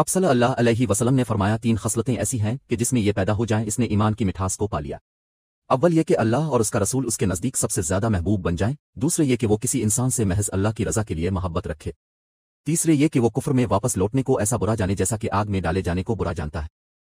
अब सल्लल्लाहु अलैहि वसल्लम ने फरमाया तीन खसलतें ऐसी हैं कि जिसमें यह पैदा हो जाए इसने ईमान की मिठास को पा लिया अव्वल ये कि अल्लाह और उसका रसूल उसके नज़दीक सबसे ज्यादा महबूब बन जाएं दूसरे ये कि वो किसी इंसान से महज अल्लाह की रजा के लिए मोहब्बत रखे तीसरे ये कि वो कुफर में वापस लौटने को ऐसा बुरा जाने जैसा कि आग में डाले जाने को बुरा जानता है